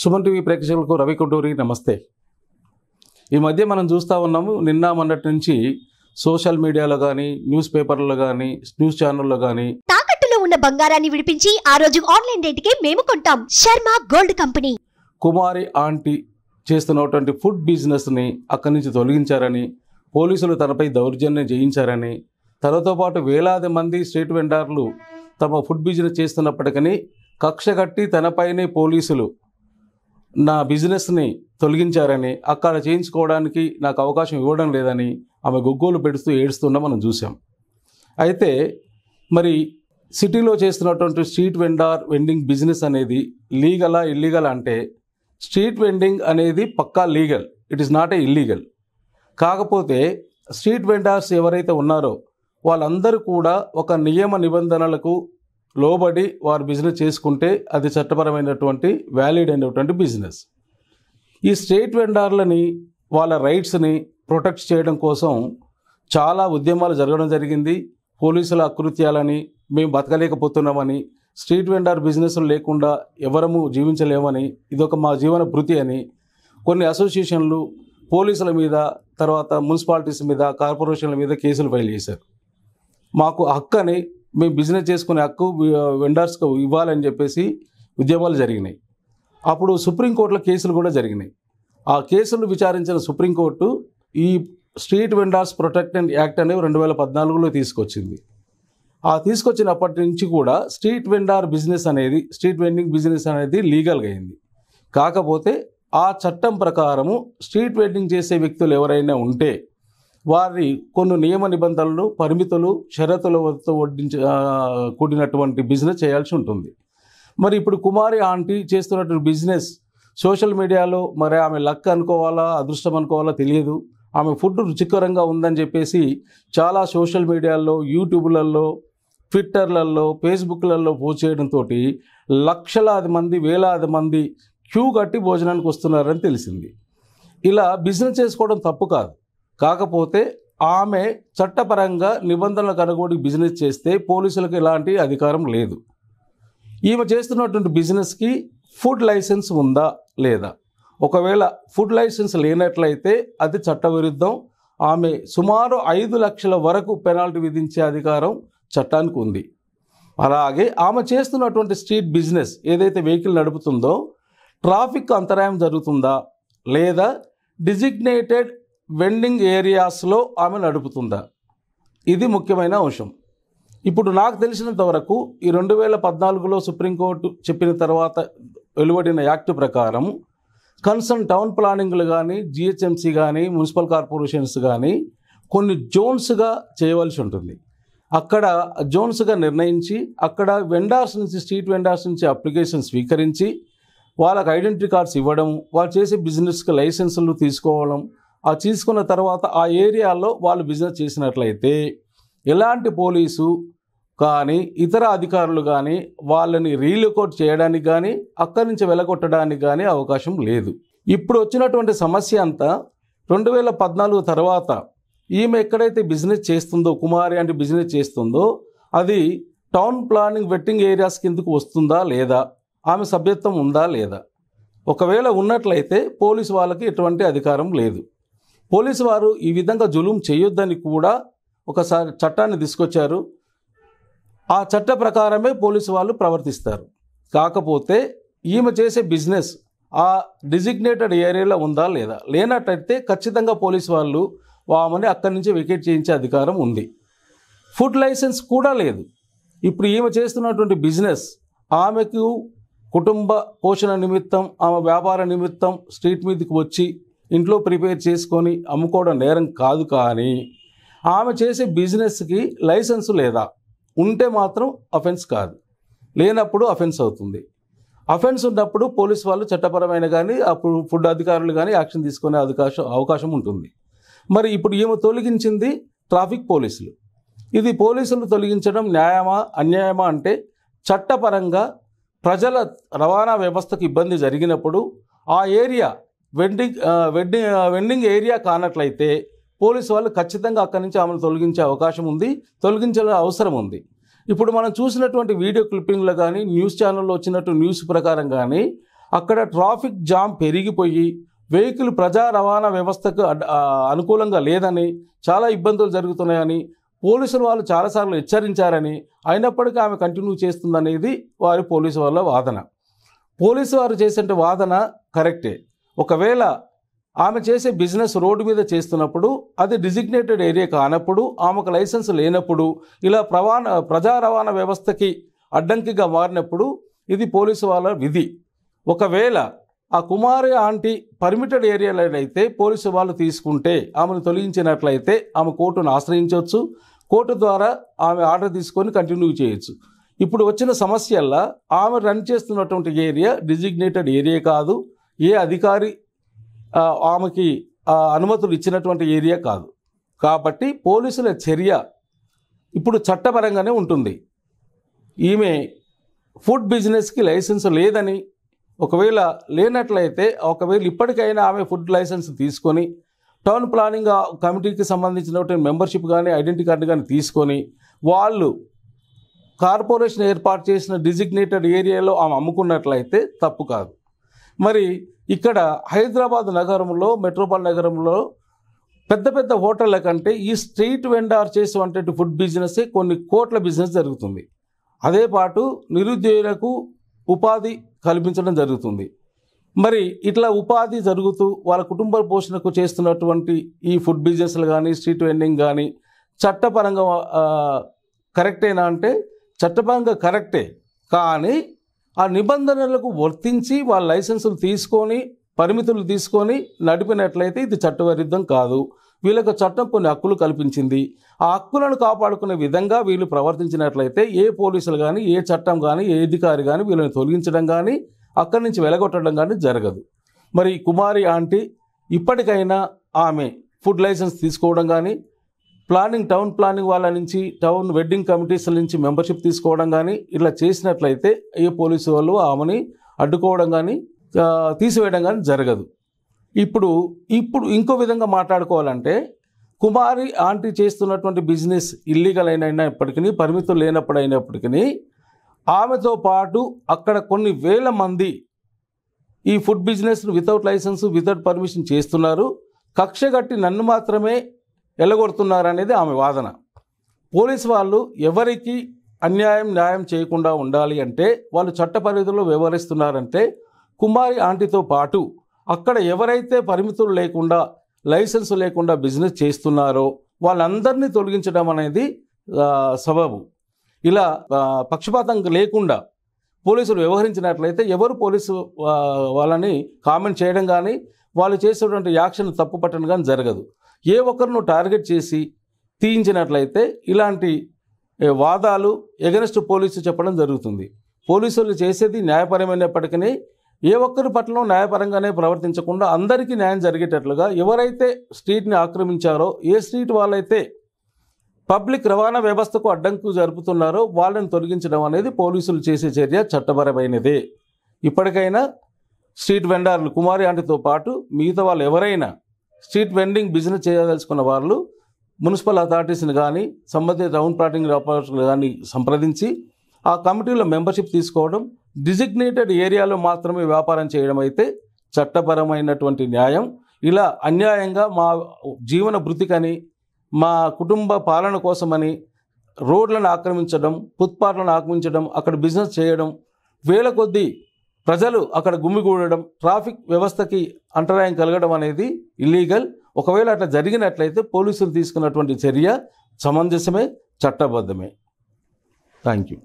Suman TV ప్రేక్షకులకు రవి కొట్టూరి నమస్తే ఈ మధ్య మనం చూస్తూ ఉన్నాము నిన్న మొన్నటి నుంచి సోషల్ మీడియాలో కానీ న్యూస్ పేపర్లో కానీ న్యూస్ ఛానల్లో కానీ తాకట్టులో ఉన్న బంగారాన్ని విడిపించి ఆ రోజు ఆన్లైన్ రేట్కి మేము కొంటాం Sharma gold company Kumari aunty చేస్తున్నటువంటి ఫుడ్ బిజినెస్ని అక్కడి నుంచి తొలగించారని పోలీసులు తనపై దౌర్జన్యం చేయించారని తనతో పాటు వేలాది మంది స్ట్రీట్ వెండర్లు తమ ఫుడ్ బిజినెస్ చేస్తున్నప్పటికీ కక్ష కట్టి తనపైనే పోలీసులు నా బిజినెస్ని తొలగించారని అక్కడ చేయించుకోవడానికి నాకు అవకాశం ఇవ్వడం లేదని ఆమె గొగ్గోలు పెడుస్తూ ఏడుస్తున్నా మనం చూసాం అయితే మరి సిటీలో చేస్తున్నటువంటి స్ట్రీట్ వెండార్ వెండింగ్ బిజినెస్ అనేది లీగలా ఇల్లీగల్ అంటే స్ట్రీట్ వెండింగ్ అనేది పక్కా legal it is not a illegal కాకపోతే స్ట్రీట్ వెండార్స్ ఎవరైతే ఉన్నారో వాళ్ళందరూ కూడా ఒక నియమ నిబంధనలకు లోబడి వారు బిజినెస్ చేసుకుంటే అది చట్టపరమైనటువంటి వ్యాలిడ్ అయినటువంటి బిజినెస్ ఈ స్టేట్ వెండార్లని వాళ్ళ రైట్స్ని ప్రొటెక్ట్ చేయడం కోసం చాలా ఉద్యమాలు జరగడం జరిగింది పోలీసుల అకృత్యాలని మేము బతకలేకపోతున్నామని స్ట్రీట్ వెండార్ బిజినెస్ లేకుండా ఎవరము జీవించలేమని ఇదొక మా జీవన భృతి అని కొన్ని అసోసియేషన్లు పోలీసుల మీద తర్వాత మున్సిపాలిటీస్ మీద కార్పొరేషన్ల మీద కేసులు ఫైల్ చేశారు మాకు హక్కు అని మేము బిజినెస్ చేసుకునే హక్కు వెండర్స్కు ఇవ్వాలని చెప్పేసి ఉద్యమాలు జరిగినాయి అప్పుడు సుప్రీంకోర్టులో కేసులు కూడా జరిగినాయి ఆ కేసులు విచారించిన సుప్రీంకోర్టు ఈ street vendors protect and act అనేవి రెండు వేల పద్నాలుగులో తీసుకొచ్చింది ఆ తీసుకొచ్చినప్పటి నుంచి కూడా స్ట్రీట్ వెండార్ బిజినెస్ అనేది స్ట్రీట్ వెండింగ్ బిజినెస్ అనేది లీగల్గా అయింది కాకపోతే ఆ చట్టం ప్రకారము స్ట్రీట్ వెండింగ్ చేసే వ్యక్తులు ఎవరైనా ఉంటే వారి కొన్ని నియమ నిబంధనలు పరిమితులు షరతుల వద్ద వడ్డించ కూడినటువంటి బిజినెస్ చేయాల్సి ఉంటుంది మరి ఇప్పుడు కుమారి ఆంటీ చేస్తున్నటువంటి బిజినెస్ సోషల్ మీడియాలో మరి ఆమె లక్ అనుకోవాలా అదృష్టం అనుకోవాలా తెలియదు ఆమె ఫుడ్ రుచికరంగా ఉందని చెప్పేసి చాలా సోషల్ మీడియాల్లో యూట్యూబ్లలో ట్విట్టర్లలో ఫేస్బుక్లలో పోస్ట్ చేయడంతో లక్షలాది మంది వేలాది మంది క్యూ కట్టి భోజనానికి వస్తున్నారని తెలిసింది ఇలా బిజినెస్ చేసుకోవడం తప్పు కాదు కాకపోతే ఆమె చట్టపరంగా నిబంధనలకు అనుగుణి బిజినెస్ చేస్తే పోలీసులకు ఎలాంటి అధికారం లేదు ఈమె చేస్తున్నటువంటి బిజినెస్కి ఫుడ్ లైసెన్స్ ఉందా లేదా ఒకవేళ ఫుడ్ లైసెన్స్ లేనట్లయితే అది చట్టవిరుద్ధం ఆమె సుమారు ఐదు లక్షల వరకు పెనాల్టీ విధించే అధికారం చట్టానికి ఉంది అలాగే ఆమె చేస్తున్నటువంటి స్ట్రీట్ బిజినెస్ ఏదైతే వెహికల్ నడుపుతుందో ట్రాఫిక్ అంతరాయం జరుగుతుందా లేదా డిజిగ్నేటెడ్ వెల్డింగ్ ఏరియాస్లో ఆమె నడుపుతుందా ఇది ముఖ్యమైన అంశం ఇప్పుడు నాకు తెలిసినంత వరకు ఈ రెండు వేల పద్నాలుగులో సుప్రీంకోర్టు చెప్పిన తర్వాత వెలువడిన యాక్ట్ ప్రకారం కన్సర్న్ టౌన్ ప్లానింగ్లు కానీ జిహెచ్ఎంసీ కానీ మున్సిపల్ కార్పొరేషన్స్ కానీ కొన్ని జోన్స్గా చేయవలసి ఉంటుంది అక్కడ జోన్స్గా నిర్ణయించి అక్కడ వెండార్స్ నుంచి స్ట్రీట్ వెండార్స్ నుంచి అప్లికేషన్ స్వీకరించి వాళ్ళకి ఐడెంటిటీ కార్డ్స్ ఇవ్వడం వాళ్ళు చేసే బిజినెస్కి లైసెన్సులు తీసుకోవడం ఆ తీసుకున్న తర్వాత ఆ ఏరియాలో వాళ్ళు బిజినెస్ చేసినట్లయితే ఎలాంటి పోలీసు కానీ ఇతర అధికారులు కానీ వాళ్ళని రీలొకౌట్ చేయడానికి కానీ అక్కడి నుంచి వెలగొట్టడానికి కానీ అవకాశం లేదు ఇప్పుడు వచ్చినటువంటి సమస్య అంతా రెండు వేల పద్నాలుగు తర్వాత ఈమె ఎక్కడైతే బిజినెస్ చేస్తుందో కుమారి అంటే బిజినెస్ చేస్తుందో అది టౌన్ ప్లానింగ్ వెట్టింగ్ ఏరియాస్ కిందకు వస్తుందా లేదా ఆమె సభ్యత్వం ఉందా లేదా ఒకవేళ ఉన్నట్లయితే పోలీసు వాళ్ళకి ఎటువంటి అధికారం లేదు పోలీసు వారు ఈ విధంగా జులుం చేయొద్దని కూడా ఒకసారి చట్టాన్ని తీసుకొచ్చారు ఆ చట్ట ప్రకారమే పోలీసు వాళ్ళు ప్రవర్తిస్తారు కాకపోతే ఈమె చేసే బిజినెస్ ఆ డిజిగ్నేటెడ్ ఏరియాలో ఉందా లేదా లేనట్టయితే ఖచ్చితంగా పోలీసు వాళ్ళు ఆమెని అక్కడి నుంచి వికెట్ చేయించే అధికారం ఉంది ఫుడ్ లైసెన్స్ కూడా లేదు ఇప్పుడు ఈమె చేస్తున్నటువంటి బిజినెస్ ఆమెకు కుటుంబ పోషణ నిమిత్తం ఆమె వ్యాపార నిమిత్తం స్ట్రీట్ మీదకి వచ్చి ఇంట్లో ప్రిపేర్ చేసుకొని అమ్ముకోవడం నేరం కాదు కానీ ఆమె చేసే బిజినెస్కి లైసెన్స్ లేదా ఉంటే మాత్రం అఫెన్స్ కాదు లేనప్పుడు అఫెన్స్ అవుతుంది అఫెన్స్ ఉన్నప్పుడు పోలీస్ వాళ్ళు చట్టపరమైన కానీ అప్పుడు ఫుడ్ అధికారులు కానీ యాక్షన్ తీసుకునే అవకాశం అవకాశం ఉంటుంది మరి ఇప్పుడు ఈమె తొలగించింది ట్రాఫిక్ పోలీసులు ఇది పోలీసులు తొలగించడం న్యాయమా అన్యాయమా అంటే చట్టపరంగా ప్రజల రవాణా వ్యవస్థకు ఇబ్బంది జరిగినప్పుడు ఆ area vending wedding vending area కానట్లయితే పోలీసు వాళ్ళు ఖచ్చితంగా అక్కడి నుంచి ఆమెను తొలగించే అవకాశం ఉంది తొలగించాల అవసరం ఉంది ఇప్పుడు మనం చూసినటువంటి వీడియో క్లిప్పింగ్లో కానీ న్యూస్ ఛానల్లో వచ్చినట్టు న్యూస్ ప్రకారం కానీ అక్కడ ట్రాఫిక్ జామ్ పెరిగిపోయి వెహికల్ ప్రజా రవాణా వ్యవస్థకు అనుకూలంగా లేదని చాలా ఇబ్బందులు జరుగుతున్నాయని పోలీసులు వాళ్ళు చాలాసార్లు హెచ్చరించారని అయినప్పటికీ ఆమె కంటిన్యూ చేస్తుందనేది వారి పోలీసు వాళ్ళ వాదన పోలీసు వారు చేసే వాదన కరెక్టే ఒకవేళ ఆమె చేసే బిజినెస్ రోడ్డు మీద చేస్తున్నప్పుడు అది డిజిగ్నేటెడ్ ఏరియా కానప్పుడు ఆమెకు లైసెన్స్ లేనప్పుడు ఇలా ప్రవాణా ప్రజా రవాణా వ్యవస్థకి అడ్డంకిగా మారినప్పుడు ఇది పోలీసు వాళ్ళ విధి ఒకవేళ ఆ కుమారి ఆంటీ పర్మిటెడ్ ఏరియాలోనైతే పోలీసు వాళ్ళు తీసుకుంటే ఆమెను తొలగించినట్లయితే ఆమె కోర్టును ఆశ్రయించవచ్చు కోర్టు ద్వారా ఆమె ఆర్డర్ తీసుకొని కంటిన్యూ చేయొచ్చు ఇప్పుడు వచ్చిన సమస్యల్లా ఆమె రన్ చేస్తున్నటువంటి ఏరియా డిజిగ్నేటెడ్ ఏరియా కాదు ఏ అధికారి ఆమెకి అనుమతులు ఇచ్చినటువంటి ఏరియా కాదు కాబట్టి పోలీసుల చర్య ఇప్పుడు చట్టపరంగానే ఉంటుంది ఈమె ఫుడ్ బిజినెస్కి లైసెన్స్ లేదని ఒకవేళ లేనట్లయితే ఒకవేళ ఇప్పటికైనా ఆమె ఫుడ్ లైసెన్స్ తీసుకొని టౌన్ ప్లానింగ్ కమిటీకి సంబంధించినటువంటి మెంబర్షిప్ కానీ ఐడెంటిటీ కార్డు కానీ తీసుకొని వాళ్ళు కార్పొరేషన్ ఏర్పాటు చేసిన డిజిగ్నేటెడ్ ఏరియాలో ఆమె అమ్ముకున్నట్లయితే తప్పు కాదు మరి ఇక్కడ హైదరాబాద్ నగరంలో మెట్రోపాల్ నగరంలో పెద్ద పెద్ద హోటళ్ళ కంటే ఈ స్ట్రీట్ వెండార్ చేసేటువంటి ఫుడ్ బిజినెసే కొన్ని కోట్ల బిజినెస్ జరుగుతుంది అదే పాటు నిరుద్యోగులకు ఉపాధి కల్పించడం జరుగుతుంది మరి ఇట్లా ఉపాధి జరుగుతూ వాళ్ళ కుటుంబ పోషణకు చేస్తున్నటువంటి ఈ ఫుడ్ బిజినెస్లు కానీ స్ట్రీట్ వెండింగ్ కానీ చట్టపరంగా కరెక్టేనా అంటే చట్టపరంగా కరెక్టే కానీ ఆ నిబంధనలకు వర్తించి వాళ్ళ లైసెన్సులు తీసుకొని పరిమితులు తీసుకొని నడిపినట్లయితే ఇది చట్టవిరుద్ధం కాదు వీళ్ళకు చట్టం కొన్ని హక్కులు కల్పించింది ఆ హక్కులను కాపాడుకునే విధంగా వీళ్ళు ప్రవర్తించినట్లయితే ఏ పోలీసులు కానీ ఏ చట్టం కానీ ఏ అధికారి కానీ వీళ్ళని తొలగించడం కానీ అక్కడి నుంచి వెలగొట్టడం కానీ జరగదు మరి కుమారి ఆంటీ ఇప్పటికైనా ఆమె ఫుడ్ లైసెన్స్ తీసుకోవడం కానీ ప్లానింగ్ టౌన్ ప్లానింగ్ వాళ్ళ నుంచి టౌన్ వెడ్డింగ్ కమిటీస్ నుంచి మెంబర్షిప్ తీసుకోవడం కానీ ఇట్లా చేసినట్లయితే ఏ పోలీసు వాళ్ళు ఆమెని అడ్డుకోవడం కానీ తీసివేయడం కానీ జరగదు ఇప్పుడు ఇప్పుడు ఇంకో విధంగా మాట్లాడుకోవాలంటే కుమారి ఆంటీ చేస్తున్నటువంటి బిజినెస్ ఇల్లీగల్ అయినప్పటికీ పరిమితులు లేనప్పుడు అయినప్పటికీ ఆమెతో పాటు అక్కడ కొన్ని వేల మంది ఈ ఫుడ్ బిజినెస్ను వితౌట్ లైసెన్స్ వితౌట్ పర్మిషన్ చేస్తున్నారు కక్ష కట్టి నన్ను మాత్రమే అనేది ఆమె వాదన పోలీసు వాళ్ళు ఎవరికి అన్యాయం న్యాయం చేయకుండా ఉండాలి అంటే వాళ్ళు చట్ట పరిధిలో వ్యవహరిస్తున్నారంటే కుమారి ఆంటీతో పాటు అక్కడ ఎవరైతే పరిమితులు లేకుండా లైసెన్స్ లేకుండా బిజినెస్ చేస్తున్నారో వాళ్ళందరినీ తొలగించడం అనేది సబబు ఇలా పక్షపాతం లేకుండా పోలీసులు వ్యవహరించినట్లయితే ఎవరు పోలీసు వాళ్ళని కామెంట్ చేయడం కానీ వాళ్ళు చేసేటువంటి యాక్షన్ తప్పు పట్టడం కానీ జరగదు ఏ ఒక్కరిను టార్గెట్ చేసి తీయించినట్లయితే ఇలాంటి వాదాలు ఎగనెస్ట్ పోలీసు చెప్పడం జరుగుతుంది పోలీసులు చేసేది న్యాయపరమైనప్పటికీ ఏ ఒక్కరి పట్ల న్యాయపరంగానే ప్రవర్తించకుండా అందరికీ న్యాయం జరిగేటట్లుగా ఎవరైతే స్ట్రీట్ని ఆక్రమించారో ఏ స్ట్రీట్ వాళ్ళైతే పబ్లిక్ రవాణా వ్యవస్థకు అడ్డంకు జరుపుతున్నారో వాళ్ళని తొలగించడం అనేది పోలీసులు చేసే చర్య చట్టపరమైనదే ఇప్పటికైనా స్ట్రీట్ వెండార్లు కుమారి ఆంటితో పాటు మిగతా వాళ్ళు ఎవరైనా స్ట్రీట్ వెండింగ్ బిజినెస్ చేయదలుచుకున్న వాళ్ళు మున్సిపల్ అథారిటీస్ని కానీ సంబంధిత టౌన్ ప్లాటింగ్ ఆపరేటర్ని కానీ సంప్రదించి ఆ కమిటీలో మెంబర్షిప్ తీసుకోవడం డిజిగ్నేటెడ్ ఏరియాలో మాత్రమే వ్యాపారం చేయడం అయితే చట్టపరమైనటువంటి న్యాయం ఇలా అన్యాయంగా మా జీవన బృతికని మా కుటుంబ పాలన కోసమని రోడ్లను ఆక్రమించడం ఫుట్పాత్లను ఆక్రమించడం అక్కడ బిజినెస్ చేయడం వేల కొద్దీ ప్రజలు అక్కడ గుమ్మిగూడడం ట్రాఫిక్ వ్యవస్థకి అంతరాయం కలగడం అనేది ఇల్లీగల్ ఒకవేళ అట్లా జరిగినట్లయితే పోలీసులు తీసుకున్నటువంటి చర్య సమంజసమే చట్టబద్ధమే థ్యాంక్ యూ